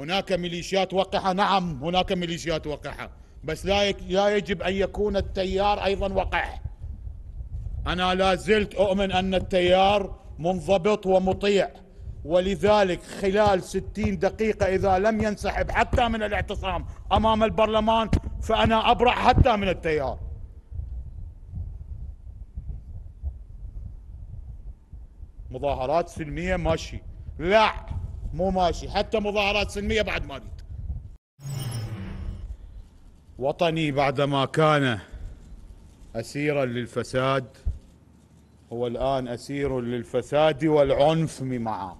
هناك ميليشيات وقحة نعم هناك ميليشيات وقحة بس لا لا يجب أن يكون التيار أيضا وقح أنا لا زلت أؤمن أن التيار منضبط ومطيع ولذلك خلال ستين دقيقة إذا لم ينسحب حتى من الاعتصام أمام البرلمان فأنا أبرع حتى من التيار مظاهرات سلمية ماشي لا مو ماشي حتى مظاهرات سلمية بعد ما بيت وطني بعدما كان أسيرا للفساد هو الآن أسير للفساد والعنف معه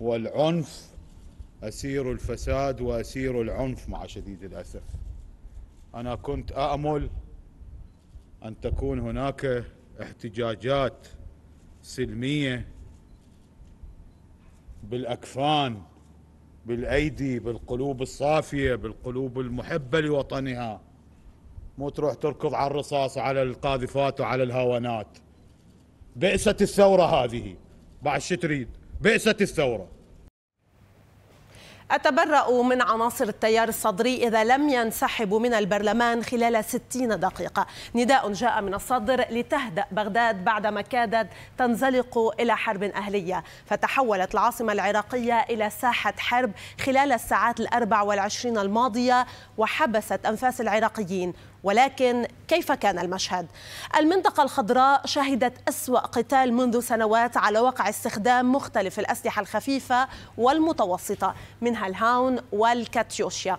والعنف أسير الفساد وأسير العنف مع شديد الأسف أنا كنت أأمل أن تكون هناك احتجاجات سلمية بالاكفان بالايدي بالقلوب الصافيه بالقلوب المحبه لوطنها مو تروح تركض على الرصاص وعلى القاذفات وعلى الهاونات بئست الثوره هذه بعد شو تريد بئست الثوره أتبرأ من عناصر التيار الصدري إذا لم ينسحبوا من البرلمان خلال 60 دقيقة نداء جاء من الصدر لتهدأ بغداد بعدما كادت تنزلق إلى حرب أهلية فتحولت العاصمة العراقية إلى ساحة حرب خلال الساعات الأربع والعشرين الماضية وحبست أنفاس العراقيين ولكن كيف كان المشهد؟ المنطقة الخضراء شهدت أسوأ قتال منذ سنوات على وقع استخدام مختلف الأسلحة الخفيفة والمتوسطة منها الهاون والكاتيوشيا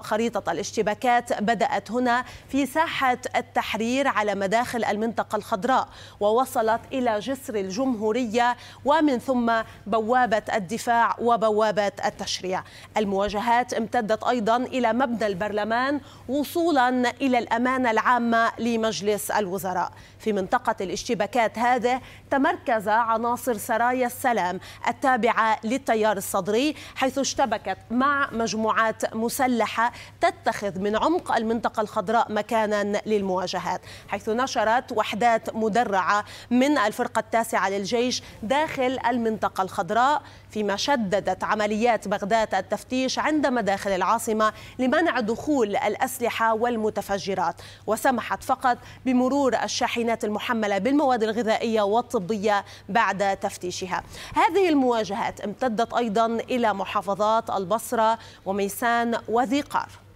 خريطة الاشتباكات بدأت هنا في ساحة التحرير على مداخل المنطقة الخضراء ووصلت إلى جسر الجمهورية ومن ثم بوابة الدفاع وبوابة التشريع المواجهات امتدت أيضا إلى مبنى البرلمان وصولا إلى الأمانة العامة لمجلس الوزراء في منطقة الاشتباكات هذه تمركز عناصر سرايا السلام التابعة للتيار الصدري حيث اشتبك شبكت مع مجموعات مسلحة تتخذ من عمق المنطقة الخضراء مكانا للمواجهات حيث نشرت وحدات مدرعة من الفرقة التاسعة للجيش داخل المنطقة الخضراء فيما شددت عمليات بغداد التفتيش عند مداخل العاصمة لمنع دخول الأسلحة والمتفجرات وسمحت فقط بمرور الشاحنات المحملة بالمواد الغذائية والطبية بعد تفتيشها هذه المواجهات امتدت أيضا إلى محافظات الرباط البصرة وميسان وذي قار